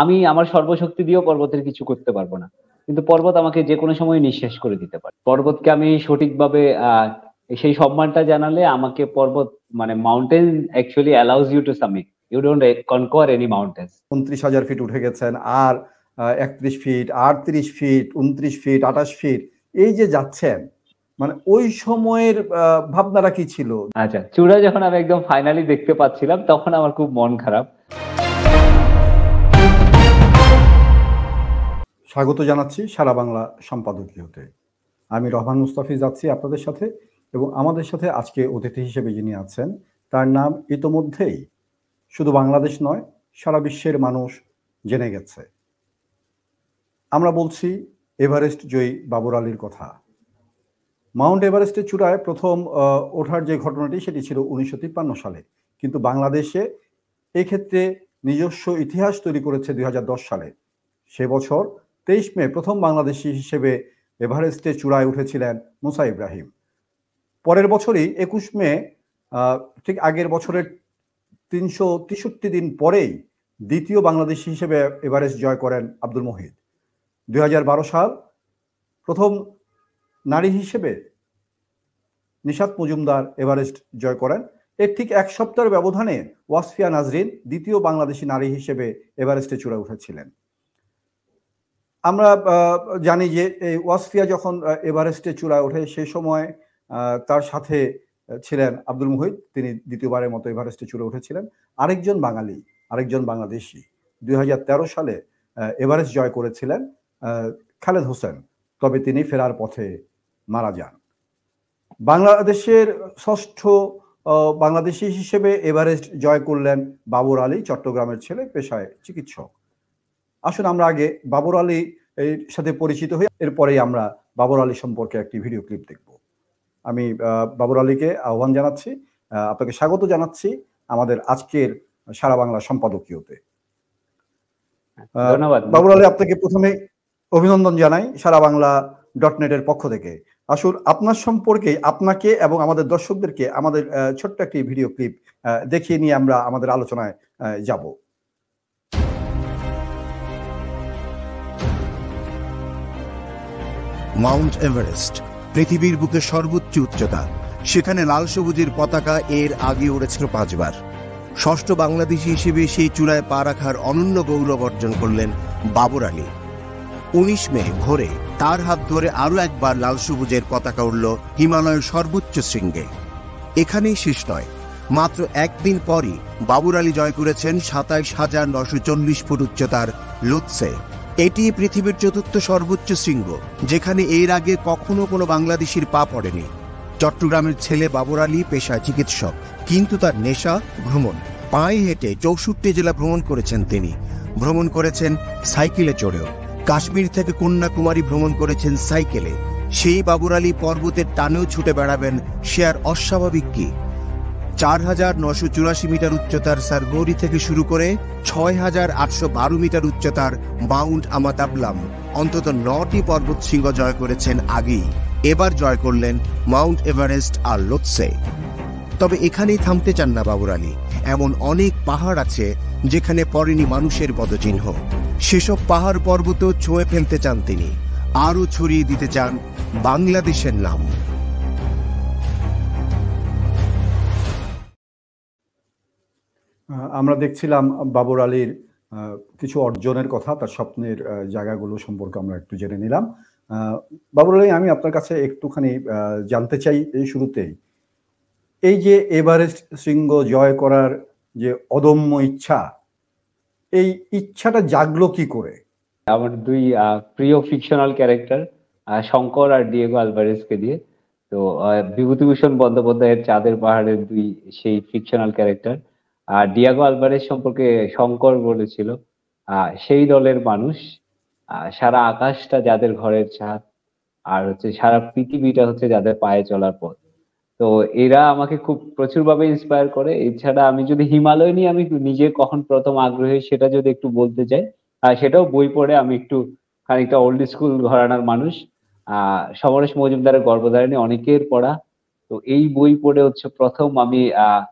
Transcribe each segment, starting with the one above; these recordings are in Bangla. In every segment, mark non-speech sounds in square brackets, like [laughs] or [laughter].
আমি আমার সর্বশক্তি দিয়েও পর্বতের কিছু করতে পারবো না কিন্তু পর্বত আমাকে যে কোনো সময় নিঃশেষ করে দিতে পারে পর্বতকে আমি সঠিকভাবে সেই সম্মানটা জানালে আমাকে পর্বত মানে mountain actually allows you to summit you don't conquer any mountain উনত্রিশ হাজার ফিট উঠে গেছেন আর একত্রিশ ফিট আটত্রিশ ফিট উনত্রিশ ফিট আঠাশ ফিট এই যে যাচ্ছেন মানে ওই সময়ের ভাবনাটা কি ছিল আচ্ছা চূড়া যখন আমি একদম ফাইনালি দেখতে পাচ্ছিলাম তখন আমার খুব মন খারাপ স্বাগত জানাচ্ছি সারা বাংলা হতে আমি রহমান মুস্তাফি যাচ্ছি আপনাদের সাথে এবং আমাদের সাথে আজকে অতিথি হিসেবে যিনি আছেন তার নাম ইতোমধ্যেই শুধু বাংলাদেশ নয় সারা বিশ্বের মানুষ জেনে গেছে আমরা বলছি এভারেস্ট জয়ী বাবর আলীর কথা মাউন্ট এভারেস্টের চূড়ায় প্রথম ওঠার যে ঘটনাটি সেটি ছিল উনিশশো সালে কিন্তু বাংলাদেশে এক্ষেত্রে নিজস্ব ইতিহাস তৈরি করেছে দুই সালে সে বছর তেইশ মে প্রথম বাংলাদেশি হিসেবে এভারেস্টে চূড়ায় উঠেছিলেন মুসা ইব্রাহিম পরের বছরই একুশ মে ঠিক আগের বছরের তিনশো তেষট্টি দিন পরেই দ্বিতীয় বাংলাদেশি হিসেবে এভারেস্ট জয় করেন আব্দুল মহিদ দুই সাল প্রথম নারী হিসেবে নিশাত মজুমদার এভারেস্ট জয় করেন এর ঠিক এক সপ্তাহের ব্যবধানে ওয়াসফিয়া নাজরিন দ্বিতীয় বাংলাদেশি নারী হিসেবে এভারেস্টে চূড়া উঠেছিলেন আমরা জানি যে এই ওয়াসফিয়া যখন এভারেস্টে চূড়ায় ওঠে সেই সময় তার সাথে ছিলেন আব্দুল মুহিত তিনি দ্বিতীয়বারের মতো এভারেস্টে চূড়ে উঠেছিলেন আরেকজন বাঙালি আরেকজন বাংলাদেশি দুই সালে এভারেস্ট জয় করেছিলেন খালেদ হোসেন তবে তিনি ফেরার পথে মারা যান বাংলাদেশের ষষ্ঠ বাংলাদেশি হিসেবে এভারেস্ট জয় করলেন বাবর আলী চট্টগ্রামের ছেলে পেশায় চিকিৎসক আসুন আমরা আগে বাবর আলী এর সাথে পরিচিত হই এরপরেই আমরা বাবর আলী সম্পর্কে একটি ভিডিও ক্লিপ দেখব আমি বাবর আলীকে আহ্বান জানাচ্ছি আপনাকে স্বাগত জানাচ্ছি আমাদের আজকের সারা বাংলা সম্পাদকীয়তে বাবর বাবুর আলী আপনাকে প্রথমে অভিনন্দন জানাই সারা বাংলা ডট নেটের পক্ষ থেকে আসুন আপনার সম্পর্কে আপনাকে এবং আমাদের দর্শকদেরকে আমাদের ছোট্ট একটি ভিডিও ক্লিপ দেখিয়ে নিয়ে আমরা আমাদের আলোচনায় যাব মাউন্ট এভারেস্ট পৃথিবীর বুকে সর্বোচ্চ উচ্চতা সেখানে লাল সবুজের পতাকা এর আগে উড়েছিল পাঁচবার ষষ্ঠ বাংলাদেশি হিসেবে সেই চূড়ায় পা রাখার অনন্য গৌরব অর্জন করলেন বাবর আলী উনিশ মে ভোরে তার হাত ধরে আরও একবার লাল সবুজের পতাকা উঠল হিমালয়ের সর্বোচ্চ শৃঙ্গে এখানেই শেষ নয় মাত্র একদিন পরই বাবুর আলী জয় করেছেন সাতাইশ হাজার নশো চল্লিশ ফুট উচ্চতার লুৎসে এটি পৃথিবীর চতুর্থ সর্বোচ্চ শৃঙ্গ যেখানে এর আগে কখনো কোনো বাংলাদেশির পা পড়েনি চট্টগ্রামের ছেলে বাবর আলী পেশায় চিকিৎসক কিন্তু তার নেশা ভ্রমণ পায়ে হেঁটে চৌষট্টি জেলা ভ্রমণ করেছেন তিনি ভ্রমণ করেছেন সাইকেলে চড়েও কাশ্মীর থেকে কন্যাকুমারী ভ্রমণ করেছেন সাইকেলে সেই বাবুর পর্বতের টানেও ছুটে বেড়াবেন সে আর অস্বাভাবিক কী চার হাজার নশো চুরাশি মিটার উচ্চতার সারগৌরি থেকে শুরু করে ছয় হাজার আটশো বারো মিটার উচ্চতার মাউন্ট আমাতাবলাম অন্তত নটি পর্বত শৃঙ্গ জয় করেছেন আগেই এবার জয় করলেন মাউন্ট এভারেস্ট আর লোৎসে তবে এখানেই থামতে চান না বাবুরানী এমন অনেক পাহাড় আছে যেখানে পড়েনি মানুষের পদচিহ্ন সেসব পাহাড় পর্বত ছুঁয়ে ফেলতে চান তিনি আরও ছড়িয়ে দিতে চান বাংলাদেশের নাম আমরা দেখছিলাম বাবর আলীর কিছু অর্জনের কথা তার স্বপ্নের জায়গাগুলো সম্পর্কে আমরা একটু জেনে নিলাম বাবর আলী আমি আপনার কাছে একটুখানি জানতে চাই এই শুরুতেই এই যে এভারেস্ট শৃঙ্গ জয় করার যে অদম্য ইচ্ছা এই ইচ্ছাটা জাগলো কি করে আমার দুই প্রিয় ফিকশনাল ক্যারেক্টার শঙ্কর আর ডিয়েগো আলভারেজকে দিয়ে তো বিভূতিভূষণ বন্দ্যোপাধ্যায়ের চাঁদের পাহাড়ের দুই সেই ফিকশনাল ক্যারেক্টার আর ডিয়াগো আলভারেজ সম্পর্কে শঙ্কর বলেছিল সেই দলের মানুষ সারা আকাশটা যাদের ঘরের ছাদ আর হচ্ছে সারা পৃথিবীটা হচ্ছে যাদের পায়ে চলার পথ তো এরা আমাকে খুব প্রচুরভাবে ইন্সপায়ার করে এছাড়া আমি যদি হিমালয় নিয়ে আমি নিজে কখন প্রথম আগ্রহী সেটা যদি একটু বলতে চাই সেটাও বই পড়ে আমি একটু খানিকটা ওল্ড স্কুল ঘরানার মানুষ আহ সমরেশ মজুমদারের গর্ভধারণী অনেকের পড়া তো এই বই পড়ে হচ্ছে প্রথম আমি আহ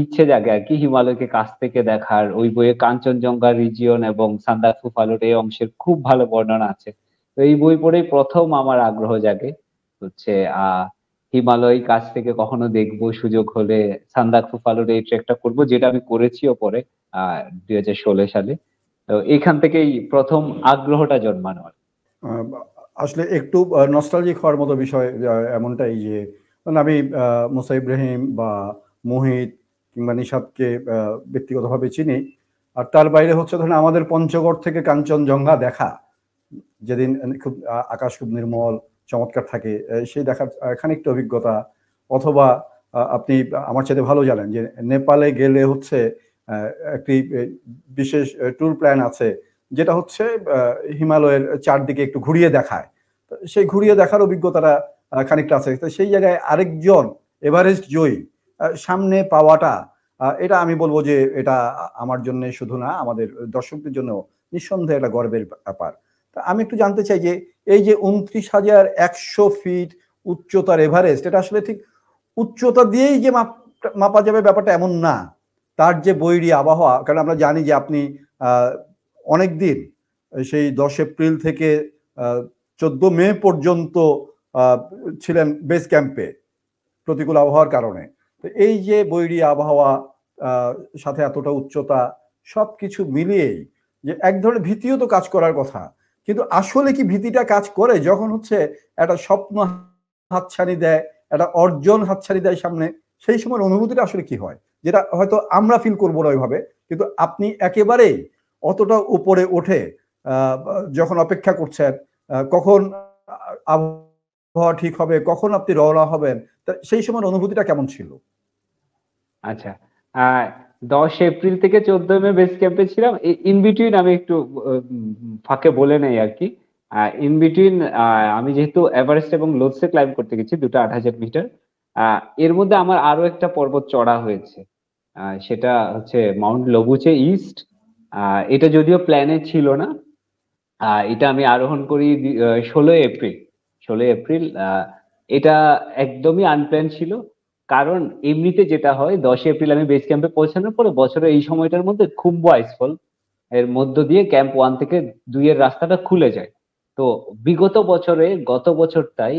ইচ্ছে জাগে আর কি হিমালয়কে কাছ থেকে দেখার ওই বইয়ে কাঞ্চনজঙ্ঘা রিজিয়ন এবং সান্দাফু ফালুট এই অংশের খুব ভালো বর্ণনা আছে তো এই বই পড়েই প্রথম আমার আগ্রহ জাগে হচ্ছে আহ হিমালয় কাছ থেকে কখনো দেখব সুযোগ হলে সান্দাকফু ফালুট এই ট্রেকটা করব যেটা আমি করেছিও পরে আহ দুই হাজার ষোলো সালে তো এখান থেকেই প্রথম আগ্রহটা জন্মানো আসলে একটু নস্টালজিক হওয়ার মতো বিষয় এমনটাই যে আমি মুসা ইব্রাহিম বা মোহিত কিংবা নিষাদকে ব্যক্তিগতভাবে চিনি আর তার বাইরে হচ্ছে ধরেন আমাদের পঞ্চগড় থেকে কাঞ্চনজঙ্ঘা দেখা যেদিন খুব আকাশ খুব নির্মল চমৎকার থাকে সেই দেখার খানিকটা অভিজ্ঞতা অথবা আপনি আমার চাইতে ভালো জানেন যে নেপালে গেলে হচ্ছে একটি বিশেষ ট্যুর প্ল্যান আছে যেটা হচ্ছে হিমালয়ের চারদিকে একটু ঘুরিয়ে দেখায় সেই ঘুরিয়ে দেখার অভিজ্ঞতাটা খানিকটা আছে সেই জায়গায় আরেকজন এভারেস্ট জয়ী সামনে পাওয়াটা এটা আমি বলবো যে এটা আমার জন্য শুধু না আমাদের দর্শকদের জন্য নিঃসন্দেহে এটা গর্বের ব্যাপার তা আমি একটু জানতে চাই যে এই যে উনত্রিশ হাজার একশো ফিট উচ্চতার এভারেস্ট এটা আসলে ঠিক উচ্চতা দিয়েই যে মাপা যাবে ব্যাপারটা এমন না তার যে বৈরী আবহাওয়া কারণ আমরা জানি যে আপনি অনেক দিন সেই দশ এপ্রিল থেকে চোদ্দ মে পর্যন্ত ছিলেন বেস ক্যাম্পে প্রতিকূল আবহাওয়ার কারণে তো এই যে বৈরী আবহাওয়া সাথে এতটা উচ্চতা সব কিছু মিলিয়েই যে এক ধরনের ভীতিও তো কাজ করার কথা কিন্তু আসলে কি ভীতিটা কাজ করে যখন হচ্ছে একটা স্বপ্ন হাতছানি দেয় একটা অর্জন হাতছানি দেয় সামনে সেই সময়ের অনুভূতিটা আসলে কি হয় যেটা হয়তো আমরা ফিল করবো না ওইভাবে কিন্তু আপনি একেবারেই অতটা উপরে ওঠে যখন অপেক্ষা করছেন কখন আবহাওয়া ঠিক হবে কখন আপনি রওনা হবেন সেই সময়ের অনুভূতিটা কেমন ছিল আচ্ছা আহ দশ এপ্রিল থেকে চোদ্দ মে বেস ক্যাম্পে ছিলাম ইন বিটুইন আমি একটু ফাঁকে বলে নেই আর কি ইন বিটুইন আমি যেহেতু এভারেস্ট এবং লোদসে ক্লাইম্ব করতে গেছি দুটো আট হাজার মিটার এর মধ্যে আমার আরো একটা পর্বত চড়া হয়েছে সেটা হচ্ছে মাউন্ট লবুচে ইস্ট এটা যদিও প্ল্যানে ছিল না এটা আমি আরোহণ করি ষোলোই এপ্রিল ষোলোই এপ্রিল এটা একদমই আনপ্ল্যান ছিল কারণ এমনিতে যেটা হয় দশই এপ্রিল আমি বেস ক্যাম্পে পৌঁছানোর পরে বছরে এই সময়টার মধ্যে খুব আইসফল এর মধ্য দিয়ে ক্যাম্প ওয়ান থেকে দুইয়ের রাস্তাটা খুলে যায় তো বিগত বছরে গত বছরটাই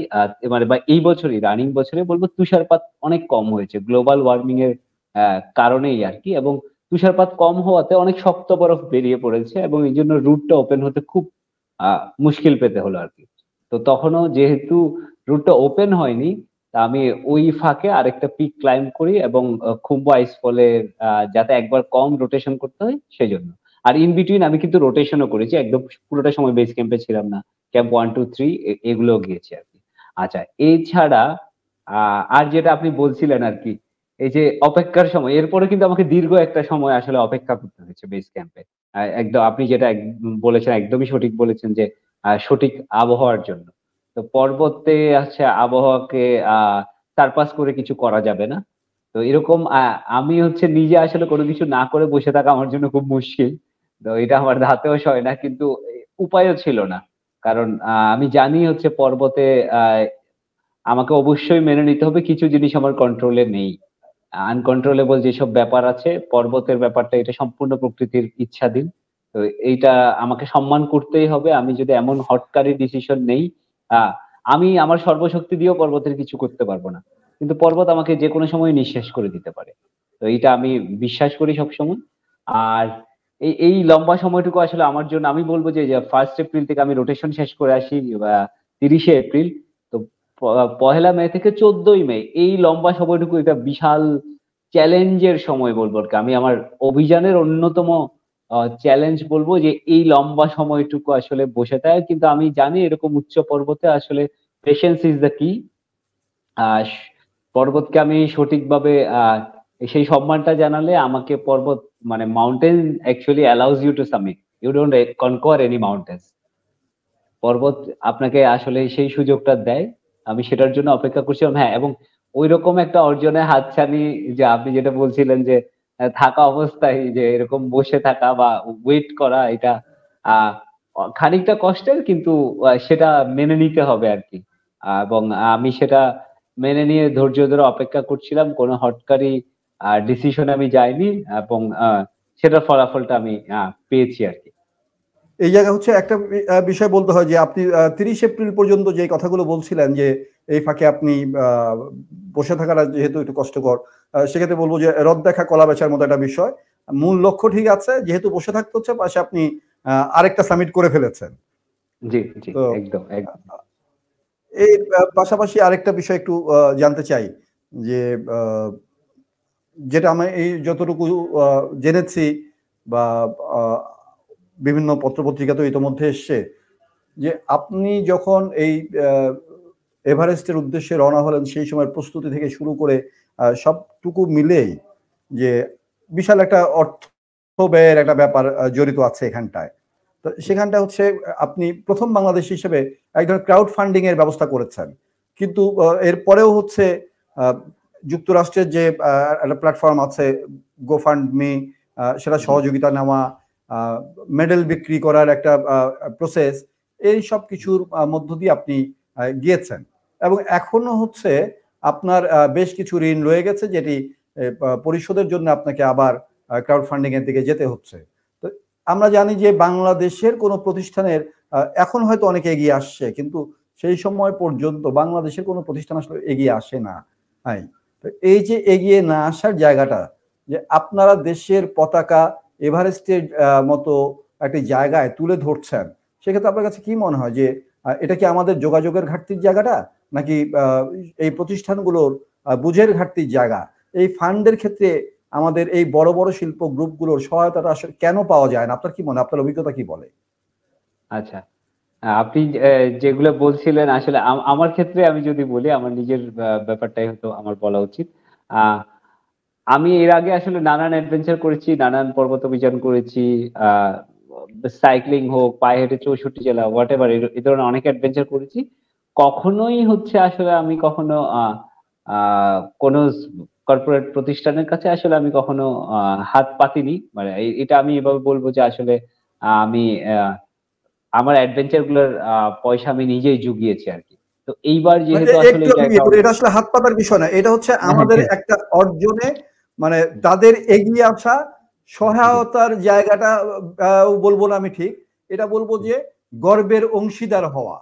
মানে বা এই বছরই রানিং বছরে বলবো তুষারপাত অনেক কম হয়েছে গ্লোবাল ওয়ার্মিং এর কারণেই আর কি এবং তুষারপাত কম হওয়াতে অনেক শক্ত বরফ বেরিয়ে পড়েছে এবং এই জন্য রুটটা ওপেন হতে খুব মুশকিল পেতে হলো আর কি তো তখনও যেহেতু রুটটা ওপেন হয়নি আমি ওই ফাঁকে আরেকটা পিক ক্লাইম করি এবং আইস ফলে যাতে একবার কম রোটেশন করতে হয় সেই জন্য আর ইন বিটুইন আমি কিন্তু রোটেশনও করেছি একদম পুরোটা সময় বেস ক্যাম্পে ছিলাম না ক্যাম্প ওয়ান টু থ্রি এগুলো গিয়েছি আর কি আচ্ছা এছাড়া আর যেটা আপনি বলছিলেন আর কি এই যে অপেক্ষার সময় এরপরে কিন্তু আমাকে দীর্ঘ একটা সময় আসলে অপেক্ষা করতে হয়েছে বেস ক্যাম্পে একদম আপনি যেটা বলেছেন একদমই সঠিক বলেছেন যে সঠিক আবহাওয়ার জন্য তো পর্বতে আছে আবহাওয়াকে সারপাস করে কিছু করা যাবে না তো এরকম আমি হচ্ছে নিজে আসলে কোনো কিছু না করে বসে থাকা আমার জন্য খুব মুশকিল তো এটা আমার ধাতেও সয় না কিন্তু উপায়ও ছিল না কারণ আমি জানি হচ্ছে পর্বতে আমাকে অবশ্যই মেনে নিতে হবে কিছু জিনিস আমার কন্ট্রোলে নেই আনকন্ট্রোলেবল যেসব ব্যাপার আছে পর্বতের ব্যাপারটা এটা সম্পূর্ণ প্রকৃতির ইচ্ছাধীন তো এইটা আমাকে সম্মান করতেই হবে আমি যদি এমন হটকারি ডিসিশন নেই হ্যাঁ, আমি আমার সর্বশক্তি দিয়েও পর্বতের কিছু করতে পারবো না কিন্তু পর্বত আমাকে যে কোনো সময় নিঃশ্বাস করে দিতে পারে তো এইটা আমি বিশ্বাস করি সবসময় আর এই এই লম্বা সময়টুকু আসলে আমার জন্য আমি বলবো যে ফার্স্ট এপ্রিল থেকে আমি রোটেশন শেষ করে আসি তিরিশে এপ্রিল তো পহেলা মে থেকে চোদ্দই মে এই লম্বা সময়টুকু এটা বিশাল চ্যালেঞ্জের সময় বলবো আর আমি আমার অভিযানের অন্যতম চ্যালেঞ্জ বলবো যে এই লম্বা সময়টুকু আসলে বসে থাকে কিন্তু আমি জানি এরকম উচ্চ পর্বতে আসলে পেশেন্স ইজ দ্য কি পর্বতকে আমি সঠিকভাবে সেই সম্মানটা জানালে আমাকে পর্বত মানে mountain actually allows you to summit you don't conquer any mountain পর্বত আপনাকে আসলে সেই সুযোগটা দেয় আমি সেটার জন্য অপেক্ষা করছিলাম হ্যাঁ এবং ওই রকম একটা অর্জনে হাতছানি যে আপনি যেটা বলছিলেন যে থাকা অবস্থায় যে এরকম বসে থাকা বা ওয়েট করা এটা খানিকটা কষ্টের কিন্তু সেটা মেনে নিতে হবে আর কি এবং আমি সেটা মেনে নিয়ে ধৈর্য ধরে অপেক্ষা করছিলাম কোনো হটকারি ডিসিশন আমি যাইনি এবং সেটার ফলাফলটা আমি পেয়েছি আর কি এই জায়গা হচ্ছে একটা বিষয় বলতে হয় যে আপনি তিরিশ এপ্রিল পর্যন্ত যে কথাগুলো বলছিলেন যে এই ফাঁকে আপনি বসে থাকাটা যেহেতু একটু কষ্টকর সেক্ষেত্রে বলবো যে রদ দেখা কলা বেচার মতো একটা বিষয় মূল লক্ষ্য ঠিক আছে যেহেতু বসে থাকতে হচ্ছে পাশে আপনি আরেকটা সাবমিট করে ফেলেছেন জি একদম এই পাশাপাশি আরেকটা বিষয় একটু জানতে চাই যে যেটা আমি এই যতটুকু জেনেছি বা বিভিন্ন তো ইতোমধ্যে এসছে যে আপনি যখন এই এভারেস্টের উদ্দেশ্যে রওনা হলেন সেই সময় প্রস্তুতি থেকে শুরু করে সবটুকু মিলেই যে বিশাল একটা অর্থ ব্যয়ের একটা ব্যাপার জড়িত আছে এখানটায় তো সেখানটা হচ্ছে আপনি প্রথম বাংলাদেশ হিসেবে এক ধরনের ক্রাউড ফান্ডিং এর ব্যবস্থা করেছেন কিন্তু এরপরেও হচ্ছে যুক্তরাষ্ট্রের যে একটা প্ল্যাটফর্ম আছে গোফান্ড মি সেটা সহযোগিতা নেওয়া মেডেল বিক্রি করার একটা প্রসেস এই সব কিছুর মধ্য দিয়ে আপনি গিয়েছেন এবং এখনো হচ্ছে আপনার বেশ কিছু ঋণ রয়ে গেছে যেটি পরিশোধের জন্য আপনাকে আবার ক্রাউড ফান্ডিং এর দিকে যেতে হচ্ছে তো আমরা জানি যে বাংলাদেশের কোনো প্রতিষ্ঠানের এখন হয়তো অনেকে এগিয়ে আসছে কিন্তু সেই সময় পর্যন্ত বাংলাদেশের কোনো প্রতিষ্ঠান আসলে এগিয়ে আসে না হ্যাঁ তো এই যে এগিয়ে না আসার জায়গাটা যে আপনারা দেশের পতাকা এভারেস্টের মতো একটি জায়গায় তুলে ধরছেন সেক্ষেত্রে আপনার কাছে কি মনে হয় যে এটা কি আমাদের যোগাযোগের ঘাটতির জায়গাটা নাকি এই প্রতিষ্ঠানগুলোর বুঝের ঘাটতির জায়গা এই ফান্ডের ক্ষেত্রে আমাদের এই বড় বড় শিল্প গ্রুপগুলোর সহায়তাটা আসলে কেন পাওয়া যায় না আপনার কি মনে আপনার অভিজ্ঞতা কি বলে আচ্ছা আপনি যেগুলো বলছিলেন আসলে আমার ক্ষেত্রে আমি যদি বলি আমার নিজের ব্যাপারটাই হয়তো আমার বলা উচিত আমি এর আগে আসলে নানান অ্যাডভেঞ্চার করেছি নানান পর্বত অভিযান করেছি সাইক্লিং হোক পায়ে হেঁটে চৌষট্টি জেলা হোয়াট এভার এ ধরনের অনেক অ্যাডভেঞ্চার করেছি কখনোই হচ্ছে আসলে আমি কখনো কোন কর্পোরেট প্রতিষ্ঠানের কাছে আসলে আমি কখনো হাত পাতিনি মানে এটা আমি এভাবে বলবো যে আসলে আমি আমার অ্যাডভেঞ্চার গুলোর পয়সা আমি নিজেই জুগিয়েছি আর কি তো এইবার মানে যেহেতু এটা আসলে হাত পাতার বিষয় না এটা হচ্ছে হ্যাঁ, হ্যাঁ, আমাদের একটা অর্জনে মানে তাদের এগিয়ে আসা সহায়তার জায়গাটা বলবো না আমি ঠিক এটা বলবো যে গর্বের অংশীদার হওয়া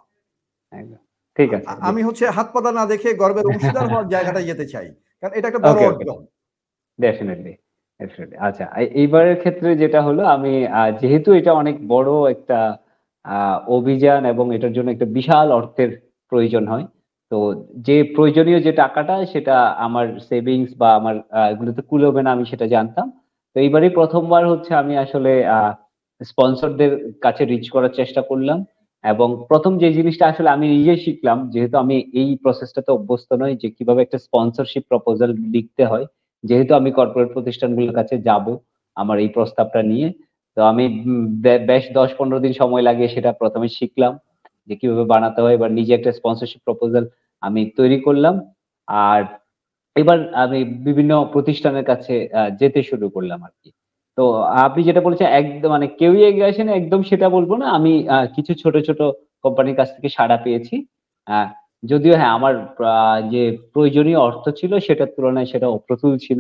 ঠিক আছে আমি হচ্ছে হাত পাতা না দেখে গর্বের অংশীদার হওয়ার জায়গাটা যেতে চাই কারণ এটা একটা বড় অর্জন ডেফিনেটলি আচ্ছা এইবারের ক্ষেত্রে যেটা হলো আমি যেহেতু এটা অনেক বড় একটা অভিযান এবং এটার জন্য একটা বিশাল অর্থের প্রয়োজন হয় তো যে প্রয়োজনীয় যে টাকাটা সেটা আমার সেভিংস বা আমার এগুলোতে কুলবে না আমি সেটা জানতাম তো এইবারই প্রথমবার হচ্ছে আমি আসলে স্পন্সরদের কাছে রিচ করার চেষ্টা করলাম এবং প্রথম যে জিনিসটা আসলে আমি নিজে শিখলাম যেহেতু আমি এই প্রসেসটাতে অভ্যস্ত নই যে কিভাবে একটা স্পন্সরশিপ প্রপোজাল লিখতে হয় যেহেতু আমি কর্পোরেট প্রতিষ্ঠানগুলোর কাছে যাব আমার এই প্রস্তাবটা নিয়ে তো আমি বেশ দশ পনেরো দিন সময় লাগিয়ে সেটা প্রথমে শিখলাম যে কিভাবে বানাতে হয় এবার নিজে একটা স্পন্সরশিপ প্রপোজাল আমি তৈরি করলাম আর এবার আমি বিভিন্ন প্রতিষ্ঠানের কাছে যেতে শুরু করলাম আর কি তো আপনি যেটা বলেছেন একদম মানে কেউই এগিয়ে আসেন একদম সেটা বলবো না আমি কিছু ছোট ছোট কোম্পানির কাছ থেকে সাড়া পেয়েছি যদিও হ্যাঁ আমার যে প্রয়োজনীয় অর্থ ছিল সেটার তুলনায় সেটা অপ্রতুল ছিল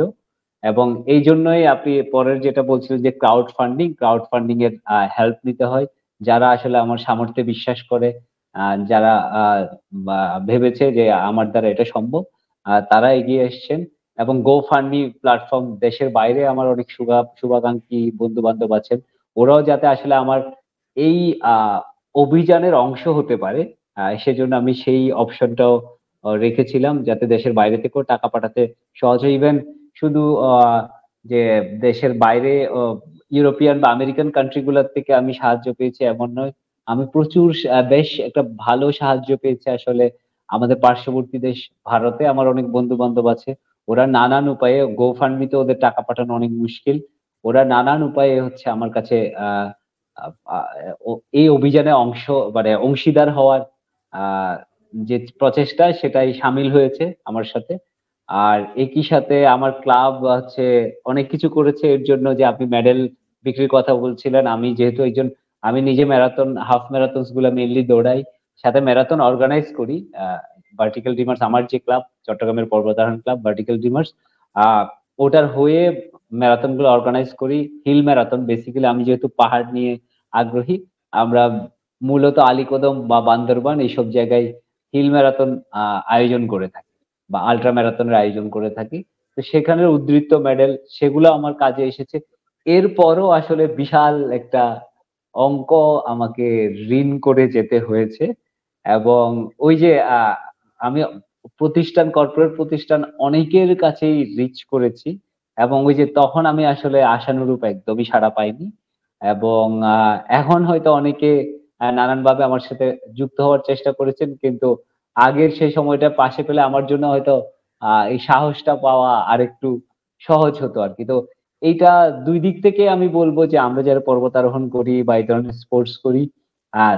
এবং এই জন্যই আপনি পরের যেটা বলছিলেন যে ক্রাউড ফান্ডিং ক্রাউড ফান্ডিং এর হেল্প নিতে হয় যারা আসলে আমার সামর্থ্যে বিশ্বাস করে যারা ভেবেছে যে আমার দ্বারা এটা সম্ভব তারা এগিয়ে এসছেন এবং গো ফান্ডমি প্ল্যাটফর্ম দেশের বাইরে আমার অনেক শুভা শুভাকাঙ্ক্ষী বন্ধু বান্ধব আছেন ওরাও যাতে আসলে আমার এই অভিযানের অংশ হতে পারে সেজন্য আমি সেই অপশনটাও রেখেছিলাম যাতে দেশের বাইরে থেকেও টাকা পাঠাতে সহজ হয় ইভেন শুধু যে দেশের বাইরে ইউরোপিয়ান বা আমেরিকান কান্ট্রিগুলোর থেকে আমি সাহায্য পেয়েছি এমন নয় আমি প্রচুর বেশ একটা ভালো সাহায্য পেয়েছি আসলে আমাদের পার্শ্ববর্তী দেশ ভারতে আমার অনেক বন্ধু বান্ধব আছে ওরা নানান উপায়ে গো ওদের টাকা পাঠানো অনেক মুশকিল ওরা নানান উপায়ে হচ্ছে আমার কাছে এই অভিযানে অংশ মানে অংশীদার হওয়ার যে প্রচেষ্টা সেটাই সামিল হয়েছে আমার সাথে আর একই সাথে আমার ক্লাব হচ্ছে অনেক কিছু করেছে এর জন্য যে আপনি মেডেল বিক্রির কথা বলছিলেন আমি যেহেতু একজন আমি নিজে ম্যারাথন হাফ ম্যারাথন গুলা মেনলি দৌড়াই সাথে ম্যারাথন অর্গানাইজ করি ভার্টিক্যাল ড্রিমার্স আমার যে ক্লাব চট্টগ্রামের পর্বতারোহণ ক্লাব ভার্টিক্যাল ড্রিমার্স ওটার হয়ে ম্যারাথন গুলো অর্গানাইজ করি হিল ম্যারাথন বেসিক্যালি আমি যেহেতু পাহাড় নিয়ে আগ্রহী আমরা মূলত আলিকদম বা বান্দরবান এইসব জায়গায় হিল ম্যারাথন আয়োজন করে থাকি বা আল্ট্রা ম্যারাথনের আয়োজন করে থাকি তো সেখানের উদ্ধৃত মেডেল সেগুলো আমার কাজে এসেছে এরপরও আসলে বিশাল একটা অঙ্ক আমাকে ঋণ করে যেতে হয়েছে এবং ওই যে আমি প্রতিষ্ঠান কর্পোরেট প্রতিষ্ঠান অনেকের কাছেই রিচ করেছি এবং ওই যে তখন আমি আসলে আশানুরূপ একদমই সাড়া পাইনি এবং এখন হয়তো অনেকে নানানভাবে আমার সাথে যুক্ত হওয়ার চেষ্টা করেছেন কিন্তু আগের সেই সময়টা পাশে পেলে আমার জন্য হয়তো এই সাহসটা পাওয়া আর একটু সহজ হতো আর কি তো এইটা দুই দিক থেকে আমি বলবো যে আমরা যারা পর্বতারোহণ করি বা এই ধরনের স্পোর্টস করি আর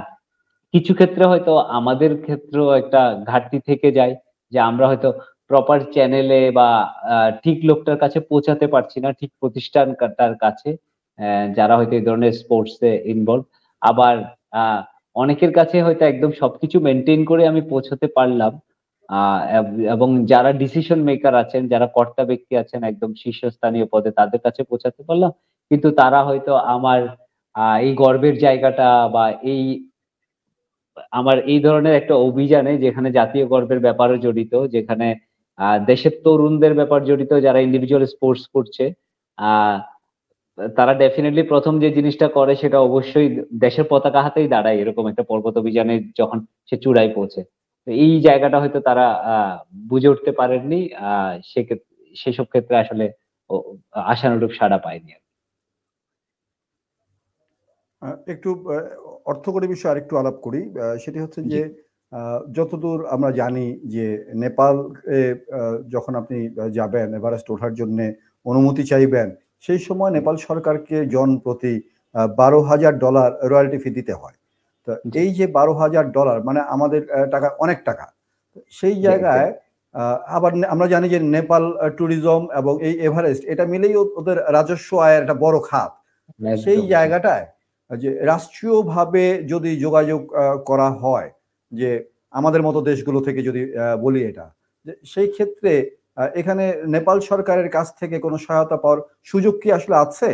কিছু ক্ষেত্রে হয়তো আমাদের ক্ষেত্রেও একটা ঘাটতি থেকে যায় যে আমরা হয়তো প্রপার চ্যানেলে বা ঠিক লোকটার কাছে পৌঁছাতে পারছি না ঠিক প্রতিষ্ঠানটার কাছে যারা হয়তো এই ধরনের স্পোর্টসে ইনভলভ আবার অনেকের কাছে হয়তো একদম সবকিছু মেনটেন করে আমি পৌঁছাতে পারলাম এবং যারা ডিসিশন মেকার আছেন যারা কর্তা ব্যক্তি আছেন একদম শীর্ষস্থানীয় পদে তাদের কাছে পৌঁছাতে পারলাম কিন্তু তারা হয়তো আমার এই গর্বের জায়গাটা বা এই আমার এই ধরনের একটা অভিযানে যেখানে জাতীয় গর্বের ব্যাপারও জড়িত যেখানে দেশের তরুণদের ব্যাপার জড়িত যারা ইন্ডিভিজুয়াল স্পোর্টস করছে তারা ডেফিনেটলি প্রথম যে জিনিসটা করে সেটা অবশ্যই দেশের পতাকা হাতেই দাঁড়ায় এরকম একটা পর্বত অভিযানে যখন সে চূড়ায় পৌঁছে এই জায়গাটা হয়তো তারা বুঝে উঠতে পারেননি আহ সেক্ষেত্রে সেসব ক্ষেত্রে আসলে আশানুরূপ সাড়া পায়নি আর একটু অর্থকরী বিষয়ে আরেকটু আলাপ করি সেটি হচ্ছে যে যতদূর আমরা জানি যে নেপাল যখন আপনি যাবেন এভারেস্ট ওঠার জন্য অনুমতি চাইবেন সেই সময় নেপাল সরকারকে জন প্রতি বারো হাজার ডলার রয়্যালটি ফি দিতে হয় তো এই যে বারো হাজার ডলার মানে আমাদের টাকা অনেক টাকা সেই জায়গায় আবার আমরা জানি যে নেপাল ট্যুরিজম এবং এই এভারেস্ট এটা মিলেই ওদের রাজস্ব আয়ের একটা বড় খাত সেই জায়গাটায় যে রাষ্ট্রীয়ভাবে যদি যোগাযোগ করা হয় যে আমাদের মতো দেশগুলো থেকে যদি বলি এটা সেই ক্ষেত্রে এখানে নেপাল সরকারের কাছ থেকে কোনো সহায়তা পাওয়ার সুযোগ কি আসলে আছে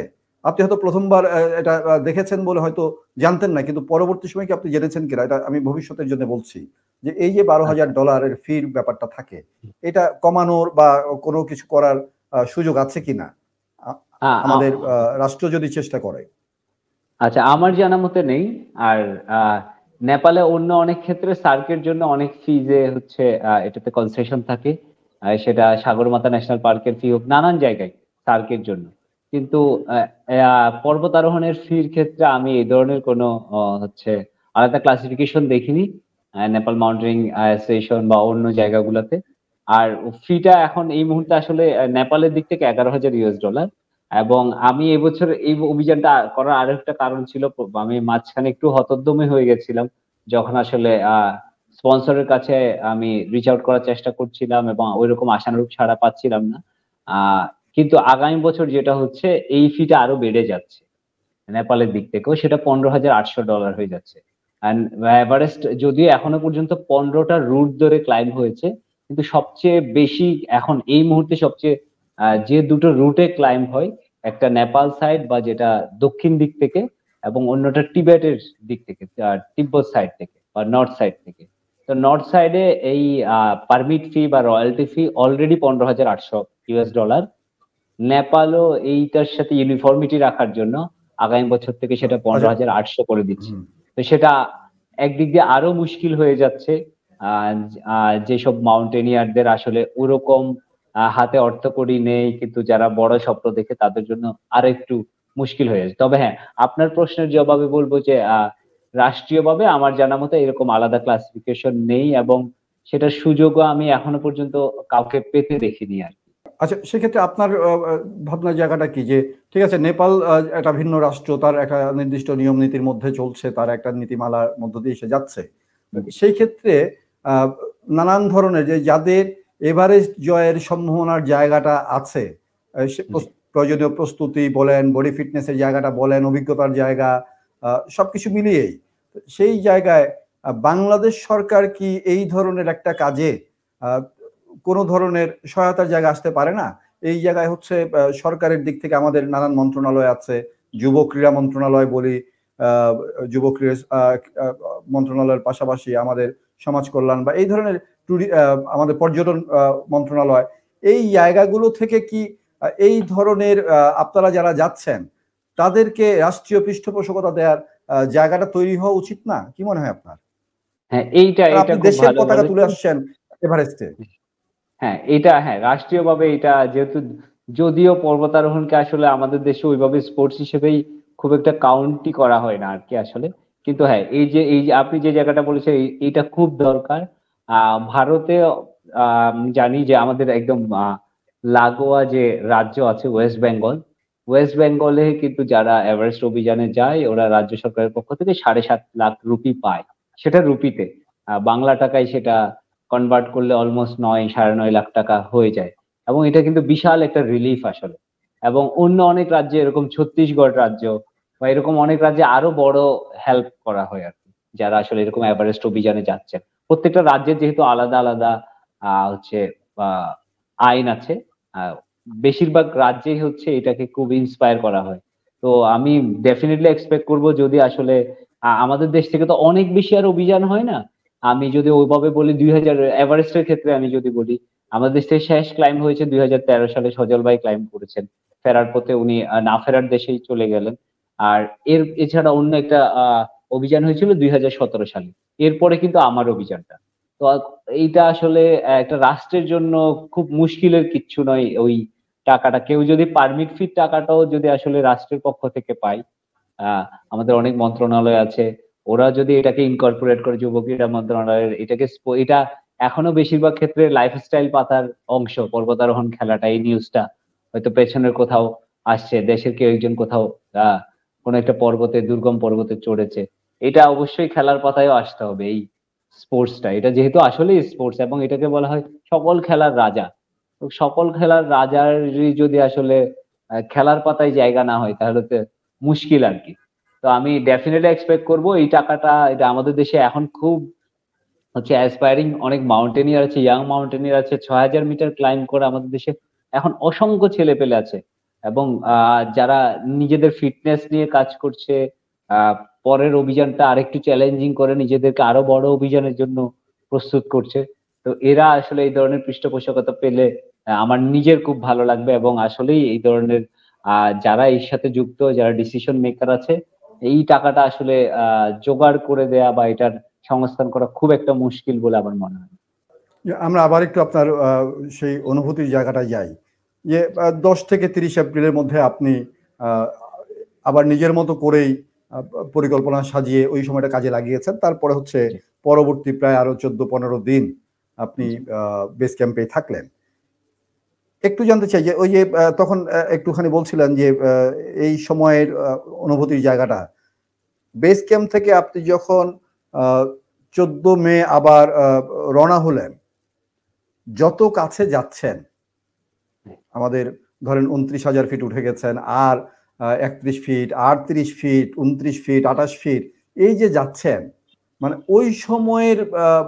আপনি হয়তো প্রথমবার এটা দেখেছেন বলে হয়তো জানতেন না কিন্তু পরবর্তী সময় কি আপনি জেনেছেন কিনা এটা আমি ভবিষ্যতের জন্য বলছি যে এই যে বারো হাজার আচ্ছা। ডলারের ফির ব্যাপারটা থাকে এটা কমানোর বা কোনো কিছু করার সুযোগ আছে কিনা আমাদের রাষ্ট্র যদি চেষ্টা করে আচ্ছা আমার জানা মতে নেই আর নেপালে অন্য অনেক ক্ষেত্রে সার্কের জন্য অনেক ফি যে হচ্ছে এটাতে কনসেশন থাকে সেটা সাগরমাতা ন্যাশনাল পার্কের ফি হোক নানান জায়গায় সার্কের জন্য কিন্তু পর্বতারোহণের ফির ক্ষেত্রে আমি এই ধরনের কোনো হচ্ছে আলাদা ক্লাসিফিকেশন দেখিনি নেপাল মাউন্টেনিং অ্যাসোসিয়েশন বা অন্য জায়গাগুলোতে আর ফিটা এখন এই মুহূর্তে আসলে নেপালের দিক থেকে এগারো হাজার ইউএস ডলার এবং আমি এবছর এই অভিযানটা করার আর একটা কারণ ছিল আমি মাঝখানে একটু হতদমে হয়ে গেছিলাম যখন আসলে স্পন্সরের কাছে আমি রিচ আউট করার চেষ্টা করছিলাম এবং ওই রকম আশানুরূপ ছাড়া পাচ্ছিলাম না কিন্তু আগামী বছর যেটা হচ্ছে এই ফিটা আরো বেড়ে যাচ্ছে নেপালের দিক থেকেও সেটা পনেরো হাজার আটশো ডলার হয়ে যাচ্ছে এভারেস্ট যদিও এখনো পর্যন্ত পনেরোটা রুট ধরে ক্লাইম হয়েছে কিন্তু সবচেয়ে বেশি এখন এই মুহূর্তে সবচেয়ে যে দুটো রুটে ক্লাইম্ব হয় একটা নেপাল সাইড বা যেটা দক্ষিণ দিক থেকে এবং অন্যটা টিবেটের দিক থেকে তিব্বত সাইড থেকে বা নর্থ সাইড থেকে তো নর্থ সাইডে এই পারমিট ফি বা রয়্যালটি ফি অলরেডি পনেরো হাজার আটশো ইউএস ডলার নেপালও এইটার সাথে ইউনিফর্মিটি রাখার জন্য আগামী বছর থেকে সেটা পনেরো হাজার আটশো করে দিচ্ছে তো সেটা একদিক দিয়ে আরো মুশকিল হয়ে যাচ্ছে যেসব মাউন্টেনিয়ারদের আসলে ওরকম হাতে অর্থ করি নেই কিন্তু যারা বড় স্বপ্ন দেখে তাদের জন্য আর একটু মুশকিল হয়ে যায় তবে হ্যাঁ আপনার প্রশ্নের জবাবে বলবো যে রাষ্ট্রীয়ভাবে আমার জানা মতো এরকম আলাদা ক্লাসিফিকেশন নেই এবং সেটার সুযোগও আমি এখনো পর্যন্ত কাউকে পেতে দেখিনি আর আচ্ছা সেক্ষেত্রে আপনার ভাবনার জায়গাটা কি যে ঠিক আছে নেপাল একটা ভিন্ন রাষ্ট্র তার একটা নির্দিষ্ট নিয়ম নীতির মধ্যে চলছে তার একটা নীতিমালার মধ্য দিয়ে এসে যাচ্ছে সেই ক্ষেত্রে নানান ধরনের যে যাদের এভারেস্ট জয়ের সম্ভাবনার জায়গাটা আছে প্রয়োজনীয় প্রস্তুতি বলেন বডি ফিটনেসের জায়গাটা বলেন অভিজ্ঞতার জায়গা সবকিছু মিলিয়েই সেই জায়গায় বাংলাদেশ সরকার কি এই ধরনের একটা কাজে কোনো ধরনের সহায়তার জায়গা আসতে পারে না এই জায়গায় হচ্ছে সরকারের দিক থেকে আমাদের নানান মন্ত্রণালয় আছে যুব ক্রীড়া মন্ত্রণালয় বলি যুব ক্রীড়া মন্ত্রণালয়ের পাশাপাশি আমাদের সমাজ কল্যাণ বা এই ধরনের আমাদের পর্যটন মন্ত্রণালয় এই জায়গাগুলো থেকে কি এই ধরনের আপনারা যারা যাচ্ছেন তাদেরকে রাষ্ট্রীয় পৃষ্ঠপোষকতা দেওয়ার জায়গাটা তৈরি হওয়া উচিত না কি মনে হয় আপনার হ্যাঁ এইটা দেশের পতাকা তুলে আসছেন এভারেস্টে হ্যাঁ এটা হ্যাঁ রাষ্ট্রীয়ভাবে এটা যেহেতু যদিও পর্বতারোহণকে আসলে আমাদের দেশে ওইভাবে স্পোর্টস হিসেবেই খুব একটা কাউন্টি করা হয় না আর কি আসলে কিন্তু হ্যাঁ এই যে এই আপনি যে জায়গাটা বলেছেন এইটা খুব দরকার ভারতে জানি যে আমাদের একদম লাগোয়া যে রাজ্য আছে ওয়েস্ট বেঙ্গল ওয়েস্ট বেঙ্গলে কিন্তু যারা এভারেস্ট অভিযানে যায় ওরা রাজ্য সরকারের পক্ষ থেকে সাড়ে সাত লাখ রুপি পায় সেটা রুপিতে বাংলা টাকায় সেটা কনভার্ট করলে অলমোস্ট নয় সাড়ে নয় লাখ টাকা হয়ে যায় এবং এটা কিন্তু বিশাল একটা রিলিফ আসলে এবং অন্য অনেক রাজ্যে এরকম ছত্তিশগড় রাজ্য বা এরকম অনেক রাজ্যে আরো বড় হেল্প করা হয় আর যারা আসলে এরকম এভারেস্ট অভিযানে যাচ্ছেন প্রত্যেকটা রাজ্যের যেহেতু আলাদা আলাদা হচ্ছে আইন আছে বেশিরভাগ রাজ্যেই হচ্ছে এটাকে খুব ইন্সপায়ার করা হয় তো আমি ডেফিনেটলি এক্সপেক্ট করব যদি আসলে আমাদের দেশ থেকে তো অনেক বেশি আর অভিযান হয় না আমি যদি ওইভাবে বলি দুই হাজার এভারেস্টের ক্ষেত্রে আমি যদি বলি আমাদের দেশ থেকে শেষ ক্লাইম হয়েছে দুই হাজার তেরো সালে সজল ভাই ক্লাইম করেছেন ফেরার পথে উনি না ফেরার দেশেই চলে গেলেন আর এর এছাড়া অন্য একটা আহ অভিযান হয়েছিল দুই সালে এরপরে কিন্তু আমার অভিযানটা তো এইটা আসলে একটা রাষ্ট্রের জন্য খুব মুশকিলের কিচ্ছু নয় ওই টাকাটা কেউ যদি পারমিট ফি টাকাটাও যদি আসলে রাষ্ট্রের পক্ষ থেকে পায় আমাদের অনেক মন্ত্রণালয় আছে ওরা যদি এটাকে ইনকর্পোরেট করে যুব ক্রীড়া মন্ত্রণালয়ের এটাকে এটা এখনো বেশিরভাগ ক্ষেত্রে লাইফস্টাইল পাতার অংশ পর্বতারোহণ খেলাটা এই নিউজটা হয়তো পেছনের কোথাও আসছে দেশের কেউ একজন কোথাও আহ কোনো একটা পর্বতে দুর্গম পর্বতে চড়েছে এটা অবশ্যই খেলার পাতায় আসতে হবে এই স্পোর্টসটা এটা যেহেতু আসলেই স্পোর্টস এবং এটাকে বলা হয় সকল খেলার রাজা সকল খেলার রাজার যদি আসলে খেলার পাতায় জায়গা না হয় তাহলে তো মুশকিল আর কি তো আমি ডেফিনেটলি এক্সপেক্ট করব এই টাকাটা এটা আমাদের দেশে এখন খুব হচ্ছে অ্যাসপায়ারিং অনেক মাউন্টেনিয়ার আছে ইয়াং মাউন্টেনিয়ার আছে ছয় হাজার মিটার ক্লাইম করে আমাদের দেশে এখন অসংখ্য ছেলে পেলে আছে এবং যারা নিজেদের ফিটনেস নিয়ে কাজ করছে পরের অভিযানটা আরেকটু চ্যালেঞ্জিং করে নিজেদেরকে আরো বড় অভিযানের জন্য প্রস্তুত করছে তো এরা আসলে এই ধরনের পৃষ্ঠপোষকতা পেলে আমার নিজের খুব ভালো লাগবে এবং আসলেই এই ধরনের যারা এর সাথে যুক্ত যারা ডিসিশন মেকার আছে এই টাকাটা আসলে জোগাড় করে দেয়া বা এটার সংস্থান করা খুব একটা মুশকিল বলে আমার মনে হয় আমরা আবার একটু আপনার সেই অনুভূতির জায়গাটা যাই যে দশ থেকে তিরিশ এপ্রিলের মধ্যে আপনি আবার নিজের মতো করেই পরিকল্পনা সাজিয়ে ওই সময়টা কাজে লাগিয়েছেন তারপরে হচ্ছে পরবর্তী প্রায় আরো চোদ্দ পনেরো দিন আপনি বেস ক্যাম্পে থাকলেন একটু জানতে চাই যে ওই যে তখন একটুখানি বলছিলেন যে এই সময়ের অনুভূতির জায়গাটা বেস ক্যাম্প থেকে আপনি যখন চোদ্দ মে আবার রওনা হলেন যত কাছে যাচ্ছেন আমাদের ধরেন উনত্রিশ হাজার ফিট উঠে গেছেন আর একত্রিশ ফিট আটত্রিশ ফিট উনত্রিশ ফিট আঠাশ ফিট এই যে যাচ্ছেন মানে ওই সময়ের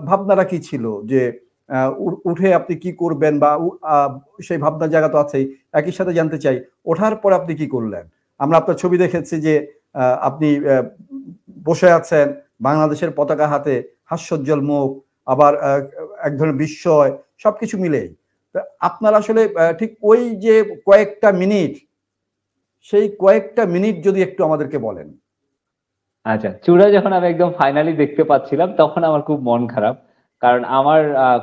ভাবনাটা কি ছিল যে উঠে আপনি কি করবেন বা সেই ভাবনার জায়গা তো আছেই একই সাথে জানতে চাই ওঠার পর আপনি কি করলেন আমরা আপনার ছবি দেখেছি যে আপনি বসে আছেন বাংলাদেশের পতাকা হাতে হাস্যোজ্জ্বল মুখ আবার এক ধরনের বিস্ময় সবকিছু মিলেই আপনার আসলে ঠিক ওই যে কয়েকটা মিনিট সেই কয়েকটা মিনিট যদি একটু আমাদেরকে বলেন আচ্ছা চূড়া যখন আমি একদম ফাইনালি দেখতে পাচ্ছিলাম তখন আমার খুব মন খারাপ কারণ আমার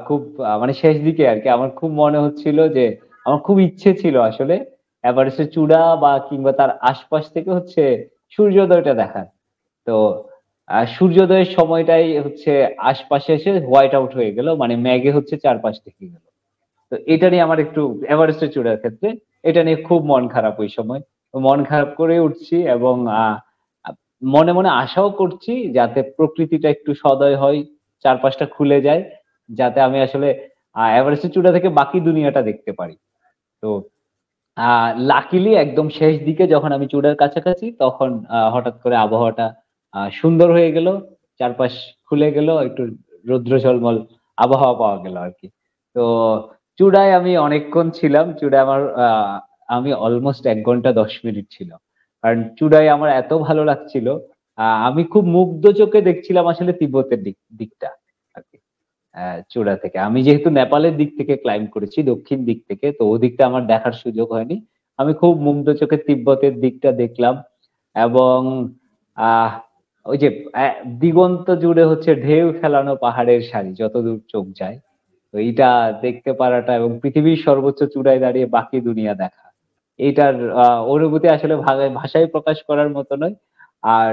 খুব মানে শেষ দিকে আর কি আমার খুব মনে হচ্ছিল যে আমার খুব ইচ্ছে ছিল আসলে এভারেস্টের চূড়া বা কিংবা তার আশপাশ থেকে হচ্ছে সূর্যোদয়টা দেখার তো সূর্যোদয়ের সময়টাই হচ্ছে আশপাশে এসে হোয়াইট আউট হয়ে গেল মানে ম্যাগে হচ্ছে চারপাশ থেকে গেল তো এটা নিয়ে আমার একটু এভারেস্টের চূড়ার ক্ষেত্রে এটা নিয়ে খুব মন খারাপ ওই সময় মন খারাপ করে উঠছি এবং মনে মনে আশাও করছি যাতে প্রকৃতিটা একটু সদয় হয় চারপাশটা খুলে যায় যাতে আমি আসলে এভারেস্টের চূড়া থেকে বাকি দুনিয়াটা দেখতে পারি তো লাকিলি একদম শেষ দিকে যখন আমি চূড়ার কাছাকাছি তখন হঠাৎ করে আবহাওয়াটা সুন্দর হয়ে গেল চারপাশ খুলে গেল একটু রৌদ্র ঝলমল আবহাওয়া পাওয়া গেল আর কি তো চূড়ায় আমি অনেকক্ষণ ছিলাম চূড়ায় আমার আহ আমি অলমোস্ট এক ঘন্টা দশ মিনিট ছিল কারণ চূড়ায় আমার এত ভালো লাগছিল আমি খুব মুগ্ধ চোখে দেখছিলাম আসলে তিব্বতের দিক দিকটা চূড়া থেকে আমি যেহেতু নেপালের দিক থেকে ক্লাইম্ব করেছি দক্ষিণ দিক থেকে তো ওদিকটা আমার দেখার সুযোগ হয়নি আমি খুব মুগ্ধ চোখে তিব্বতের দিকটা দেখলাম এবং ওই যে দিগন্ত জুড়ে হচ্ছে ঢেউ ফেলানো পাহাড়ের সারি যতদূর চোখ যায় তো এইটা দেখতে পারাটা এবং পৃথিবীর সর্বোচ্চ চূড়ায় দাঁড়িয়ে বাকি দুনিয়া দেখা এটার অনুভূতি আসলে ভাষায় প্রকাশ করার মতো নয় আর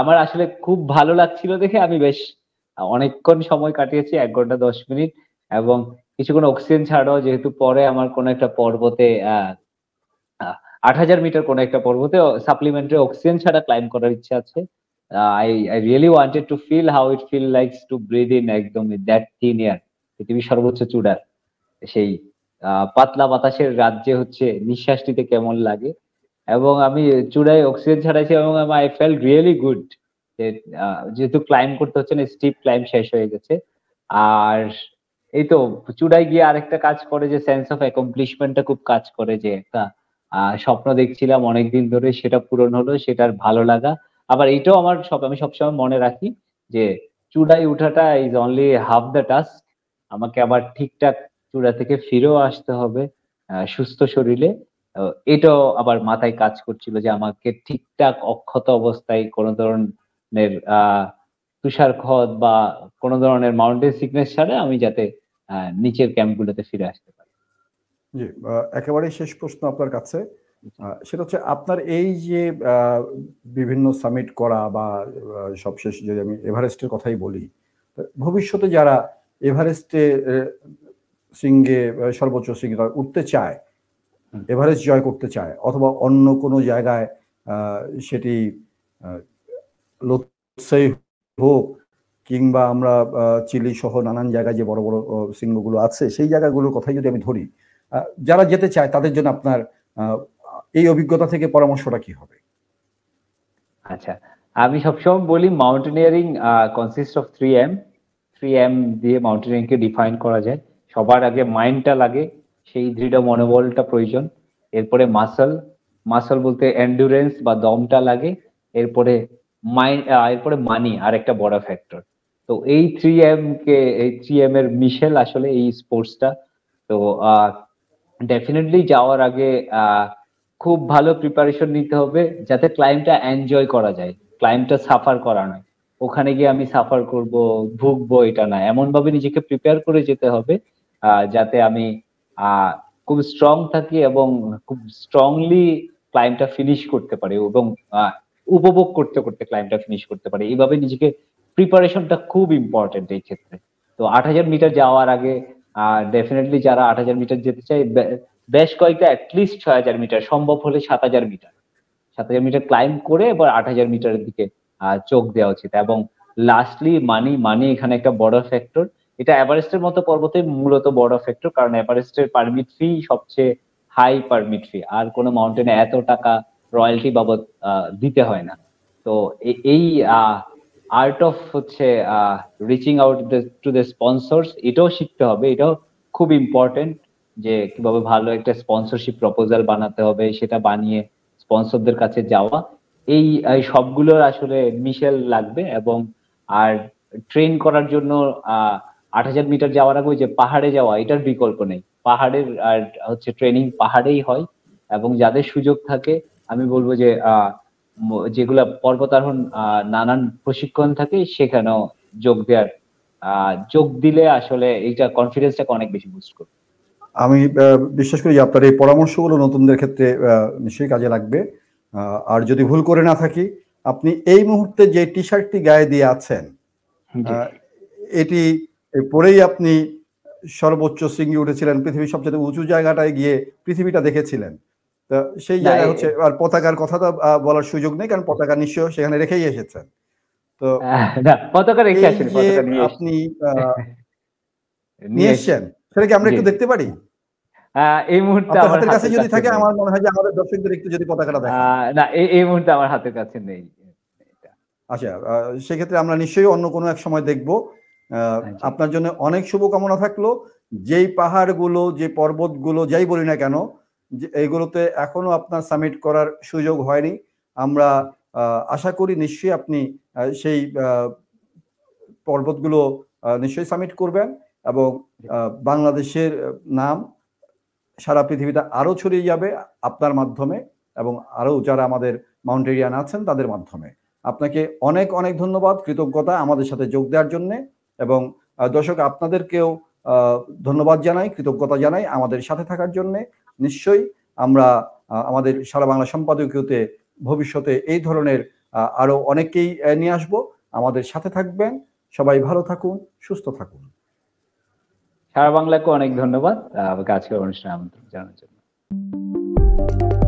আমার আসলে খুব ভালো লাগছিল দেখে আমি বেশ অনেকক্ষণ সময় কাটিয়েছি এক ঘন্টা দশ মিনিট এবং কিছুক্ষণ অক্সিজেন ছাড়াও যেহেতু পরে আমার কোনো একটা পর্বতে আট হাজার মিটার কোনো একটা পর্বতে সাপ্লিমেন্টারি অক্সিজেন ছাড়া ক্লাইম করার ইচ্ছা আছে I I really wanted to feel how it feel likes to breathe in একদম দ্যাট থিন পৃথিবীর সর্বোচ্চ চূড়ার সেই পাতলা বাতাসের রাজ্যে হচ্ছে নিঃশ্বাস নিতে কেমন লাগে এবং আমি চূড়ায় অক্সিজেন ছাড়াইছি এবং আই ফেল রিয়েলি গুড যেহেতু ক্লাইম করতে হচ্ছে না স্টিপ ক্লাইম শেষ হয়ে গেছে আর এই তো চূড়ায় গিয়ে আরেকটা কাজ করে যে সেন্স অফ অ্যাকমপ্লিশমেন্টটা খুব কাজ করে যে একটা স্বপ্ন দেখছিলাম অনেকদিন ধরে সেটা পূরণ হলো সেটার ভালো লাগা আবার এটাও আমার সব আমি সবসময় মনে রাখি যে চূড়ায় উঠাটা is only half the task আমাকে আবার ঠিকঠাক চূড়া থেকে ফিরেও আসতে হবে সুস্থ শরীরে এটাও আবার মাথায় কাজ করছিল যে আমাকে ঠিকঠাক অক্ষত অবস্থায় কোনো ধরনের তুষারখত বা কোন ধরনের মাউন্টেন সিকনেস ছাড়া আমি যাতে নিচের ক্যাম্পগুলোতে ফিরে আসতে পারি জি একেবারেই শেষ প্রশ্ন আপনার কাছে সেটা হচ্ছে আপনার এই যে বিভিন্ন সামিট করা বা সবশেষ যদি আমি এভারেস্টের কথাই বলি ভবিষ্যতে যারা এভারেস্টে শৃঙ্গে সর্বোচ্চ সিঙ্গে উঠতে চায় এভারেস্ট জয় করতে চায় অথবা অন্য কোনো জায়গায় সেটি লোৎসাই হোক কিংবা আমরা চিলি সহ নানান জায়গায় যে বড় বড় সিংহগুলো আছে সেই জায়গাগুলোর কথাই যদি আমি ধরি যারা যেতে চায় তাদের জন্য আপনার এই অভিজ্ঞতা থেকে পরামর্শটা কি হবে আচ্ছা আমি সবসময় বলি mountaineering consist of three M three M দিয়ে কে ডিফাইন করা যায় সবার আগে মাইন্ডটা লাগে সেই দৃঢ় মনোবলটা প্রয়োজন এরপরে মাসল মাসল বলতে এন্ডুরেন্স বা দমটা লাগে এরপরে মাইন্ড এরপরে মানি আর একটা বড় ফ্যাক্টর তো এই থ্রি এম কে এই থ্রি এম এর মিশেল আসলে এই স্পোর্টসটা তো ডেফিনেটলি যাওয়ার আগে খুব ভালো প্রিপারেশন নিতে হবে যাতে ক্লাইমটা এনজয় করা যায় ক্লাইমটা সাফার করা নয় ওখানে গিয়ে আমি সাফার করব ভুগবো এটা না এমন ভাবে নিজেকে প্রিপেয়ার করে যেতে হবে যাতে আমি খুব স্ট্রং থাকি এবং খুব স্ট্রংলি ক্লাইমটা ফিনিশ করতে পারি এবং উপভোগ করতে করতে ক্লাইমটা ফিনিশ করতে পারি এইভাবে নিজেকে প্রিপারেশনটা খুব ইম্পর্টেন্ট এই ক্ষেত্রে তো আট হাজার মিটার যাওয়ার আগে ডেফিনেটলি যারা আট হাজার মিটার যেতে চায় বেশ কয়েকটা অ্যাটলিস্ট ছয় হাজার মিটার সম্ভব হলে সাত হাজার মিটার সাত হাজার মিটার ক্লাইম্ব করে এবার আট হাজার মিটারের দিকে চোখ দেওয়া উচিত এবং লাস্টলি মানি মানি এখানে একটা বড় ফ্যাক্টর এটা এভারেস্টের মতো পর্বতে মূলত বড় ফ্যাক্টর কারণ এভারেস্টের পারমিট ফি সবচেয়ে হাই পারমিট ফি আর কোন মাউন্টেনে এত টাকা রয়্যালটি বাবদ দিতে হয় না তো এই আর্ট অফ হচ্ছে reaching out to the sponsors এটাও শিখতে হবে এটাও খুব ইম্পর্টেন্ট যে কিভাবে ভালো একটা স্পন্সরশিপ প্রপোজাল বানাতে হবে সেটা বানিয়ে স্পন্সরদের কাছে যাওয়া এই সবগুলোর আসলে মিশেল লাগবে এবং আর ট্রেন করার জন্য আহ আট হাজার মিটার যাওয়ার আগে যে পাহাড়ে যাওয়া এটার বিকল্প নেই পাহাড়ের আর হচ্ছে ট্রেনিং পাহাড়েই হয় এবং যাদের সুযোগ থাকে আমি বলবো যে যেগুলা পর্বতারোহণ নানান প্রশিক্ষণ থাকে সেখানেও যোগ দেওয়ার যোগ দিলে আসলে এইটা কনফিডেন্সটাকে অনেক বেশি বুস্ট করবে আমি বিশ্বাস করি আপনার এই পরামর্শগুলো নতুনদের ক্ষেত্রে নিশ্চয়ই কাজে লাগবে আর যদি ভুল করে না থাকি আপনি এই মুহূর্তে যে টি শার্টটি গায়ে দিয়ে আছেন এটি এরপরেই আপনি সর্বোচ্চ সিঙ্গি উঠেছিলেন পৃথিবীর সবচেয়ে উঁচু জায়গাটায় গিয়ে পৃথিবীটা দেখেছিলেন তা সেই জায়গা হচ্ছে আর পতাকার কথা তো বলার সুযোগ নেই কারণ পতাকা নিশ্চয় সেখানে রেখেই এসেছেন তো পতাকা রেখে আসেন আপনি [laughs] নিয়ে এসেছেন সেটা কি আমরা একটু দেখতে পারি এই মুহূর্তে আমার হাতের কাছে যদি থাকে আমার মনে হয় যে আমাদের দর্শকদের একটু যদি পতাকাটা দেখা না এই মুহূর্তে আমার হাতের কাছে নেই আচ্ছা সেক্ষেত্রে আমরা নিশ্চয়ই অন্য কোনো এক সময় দেখবো আপনার জন্য অনেক শুভকামনা থাকলো যেই পাহাড়গুলো যে পর্বতগুলো যাই বলি না কেন এইগুলোতে এখনো আপনার সামিট করার সুযোগ হয়নি আমরা আশা করি নিশ্চয়ই আপনি সেই পর্বতগুলো নিশ্চয়ই সামিট করবেন এবং বাংলাদেশের নাম সারা পৃথিবীতে আরও ছড়িয়ে যাবে আপনার মাধ্যমে এবং আরও যারা আমাদের মাউন্টেরিয়ান আছেন তাদের মাধ্যমে আপনাকে অনেক অনেক ধন্যবাদ কৃতজ্ঞতা আমাদের সাথে যোগ দেওয়ার জন্যে এবং দর্শক আপনাদেরকেও ধন্যবাদ জানাই কৃতজ্ঞতা জানাই আমাদের সাথে থাকার জন্য নিশ্চয়ই আমরা আমাদের সারা বাংলা সম্পাদকীয়তে ভবিষ্যতে এই ধরনের আরো অনেকেই নিয়ে আসব আমাদের সাথে থাকবেন সবাই ভালো থাকুন সুস্থ থাকুন সারা বাংলাকে অনেক ধন্যবাদ আজকের অনুষ্ঠানে আমন্ত্রণ জানানোর জন্য